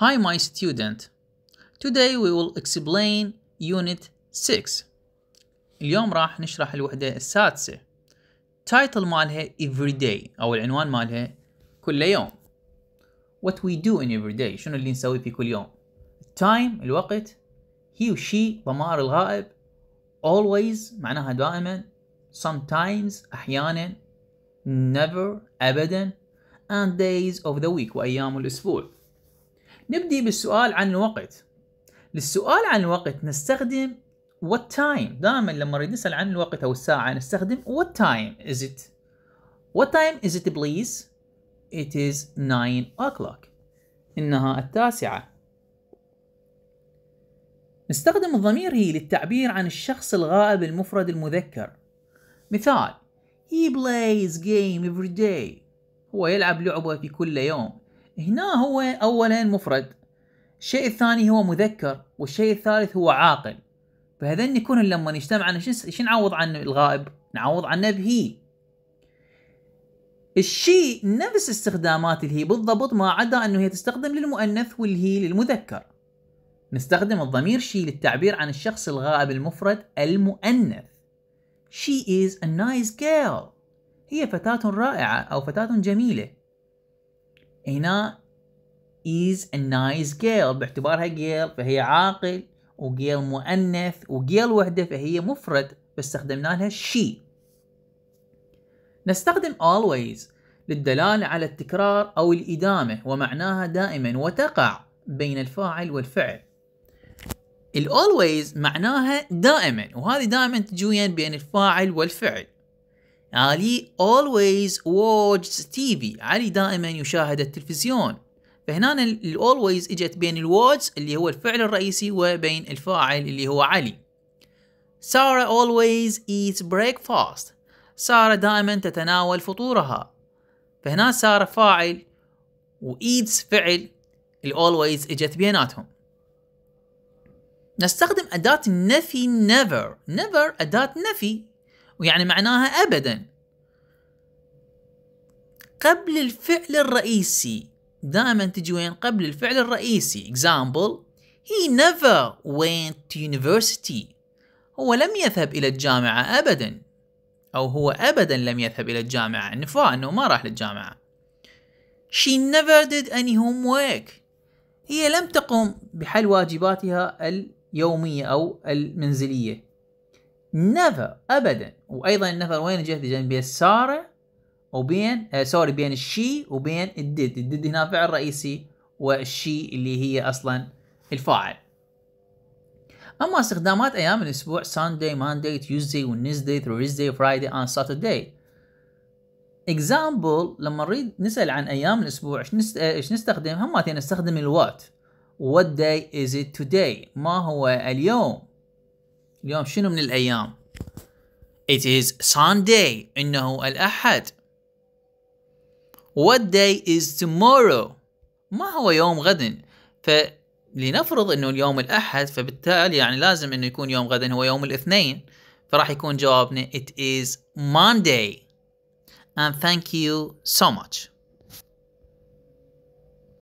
Hi my student Today we will explain unit 6 اليوم راح نشرح الوحدة السادسة title مالها everyday أو العنوان مالها كل يوم What we do in everyday شنو اللي نسوي في كل يوم time الوقت he or she ضمار الغائب always معناها دائما sometimes أحيانا never أبدا and days of the week وأيام الأسبوع نبدي بالسؤال عن الوقت للسؤال عن الوقت نستخدم what time دائما لما نريد نسأل عن الوقت أو الساعة نستخدم what time is it what time is it please it is 9 o'clock إنها التاسعة نستخدم الضمير هي للتعبير عن الشخص الغائب المفرد المذكر مثال He plays game every day هو يلعب لعبة في كل يوم هنا هو أولا مفرد الشيء الثاني هو مذكر والشيء الثالث هو عاقل فهذن يكون لما نجتمع شو نعوض عن الغائب نعوض عنه بهي الشي نفس استخدامات الهي بالضبط ما عدا انه هي تستخدم للمؤنث والهي للمذكر نستخدم الضمير شي للتعبير عن الشخص الغائب المفرد المؤنث She is a nice girl هي فتاة رائعة أو فتاة جميلة هنا is a nice girl باعتبارها girl فهي عاقل و girl مؤنث و girl وحده فهي مفرد فاستخدمنا لها she نستخدم always للدلالة على التكرار أو الإدامة ومعناها دائما وتقع بين الفاعل والفعل الالويز معناها دائما وهذه دائما تجوين بين الفاعل والفعل علي always watches TV علي دائما يشاهد التلفزيون فهنا ال always اجت بين الواتش اللي هو الفعل الرئيسي وبين الفاعل اللي هو علي سارة always eats breakfast سارة دائما تتناول فطورها فهنا سارة فاعل و eats فعل ال always إجت بيناتهم نستخدم أداة النفي never never أداة نفي ويعني معناها أبدا قبل الفعل الرئيسي دائما تجي وين قبل الفعل الرئيسي example he never went to university هو لم يذهب إلى الجامعة أبدا أو هو أبدا لم يذهب إلى الجامعة نفاه أنه ما راح للجامعة she never did any homework هي لم تقم بحل واجباتها اليومية أو المنزلية never ابدا وايضا النفر وين جهه جنب بين ساره وبين آه سوري بين الشي وبين الديد الديد هنا فعل رئيسي والشي اللي هي اصلا الفاعل اما استخدامات ايام الاسبوع Sunday, Monday, Tuesday, Wednesday, Thursday, Friday and Saturday example لما نريد نسال عن ايام الاسبوع ايش آه، نستخدم؟ هم نستخدم الوات what day is it today؟ ما هو اليوم؟ اليوم شنو من الأيام It is Sunday إنه الأحد What day is tomorrow ما هو يوم غد فلنفرض انه اليوم الاحد فبالتالي يعني لازم انه يكون يوم غد هو يوم الاثنين فراح يكون جوابنا it is Monday and thank you so much